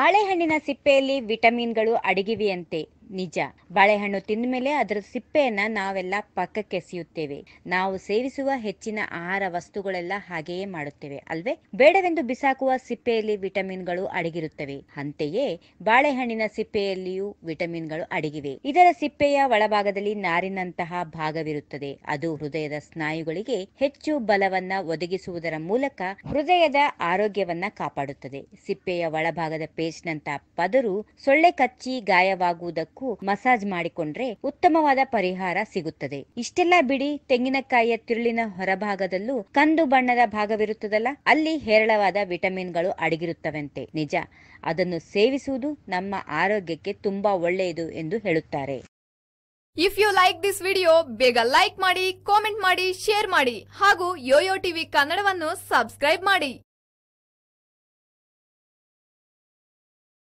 ಬಾಳೆಹಣ್ಣಿನ ಸಿಪ್ಪೆಯಲ್ಲಿ ವಿಟಮಿನ್ಗಳು ಅಡಗಿವೆಯಂತೆ ನಿಜ ಬಾಳೆಹಣ್ಣು ತಿಂದ ಮೇಲೆ ಅದರ ಸಿಪ್ಪೆಯನ್ನ ನಾವೆಲ್ಲ ಪಕ್ಕಕ್ಕೆ ಎಸೆಯುತ್ತೇವೆ ನಾವು ಸೇವಿಸುವ ಹೆಚ್ಚಿನ ಆಹಾರ ವಸ್ತುಗಳೆಲ್ಲ ಹಾಗೆಯೇ ಮಾಡುತ್ತೇವೆ ಅಲ್ವೇ ಬೇಡವೆಂದು ಬಿಸಾಕುವ ಸಿಪ್ಪೆಯಲ್ಲಿ ವಿಟಮಿನ್ಗಳು ಅಡಗಿರುತ್ತವೆ ಅಂತೆಯೇ ಬಾಳೆಹಣ್ಣಿನ ಸಿಪ್ಪೆಯಲ್ಲಿಯೂ ವಿಟಮಿನ್ಗಳು ಅಡಗಿವೆ ಇದರ ಸಿಪ್ಪೆಯ ಒಳಭಾಗದಲ್ಲಿ ನಾರಿನಂತಹ ಭಾಗವಿರುತ್ತದೆ ಅದು ಹೃದಯದ ಸ್ನಾಯುಗಳಿಗೆ ಹೆಚ್ಚು ಬಲವನ್ನ ಒದಗಿಸುವುದರ ಮೂಲಕ ಹೃದಯದ ಆರೋಗ್ಯವನ್ನ ಕಾಪಾಡುತ್ತದೆ ಸಿಪ್ಪೆಯ ಒಳಭಾಗದ ಪೇಸ್ಟ್ನಂತಹ ಪದರು ಸೊಳ್ಳೆ ಕಚ್ಚಿ ಗಾಯವಾಗುವುದಕ್ಕೂ ಮಸಾಜ್ ಮಾಡಿಕೊಂಡ್ರೆ ಉತ್ತಮವಾದ ಪರಿಹಾರ ಸಿಗುತ್ತದೆ ಇಷ್ಟೆಲ್ಲ ಬಿಡಿ ತೆಂಗಿನಕಾಯಿಯ ತಿರುಳಿನ ಹೊರಭಾಗದಲ್ಲೂ ಕಂದು ಬಣ್ಣದ ಭಾಗವಿರುತ್ತದಲ್ಲ ಅಲ್ಲಿ ಹೇರಳವಾದ ವಿಟಮಿನ್ಗಳು ಅಡಗಿರುತ್ತವೆಂತೆ ನಿಜ ಅದನ್ನು ಸೇವಿಸುವುದು ನಮ್ಮ ಆರೋಗ್ಯಕ್ಕೆ ತುಂಬಾ ಒಳ್ಳೆಯದು ಎಂದು ಹೇಳುತ್ತಾರೆ if you like this video ಬೇಗ ಲೈಕ್ ಮಾಡಿ ಕಾಮೆಂಟ್ ಮಾಡಿ ಶೇರ್ ಮಾಡಿ ಹಾಗೂ ಯೋಯೋ ಟಿವಿ ಕನ್ನಡವನ್ನು ಸಬ್ಸ್ಕ್ರೈಬ್ ಮಾಡಿ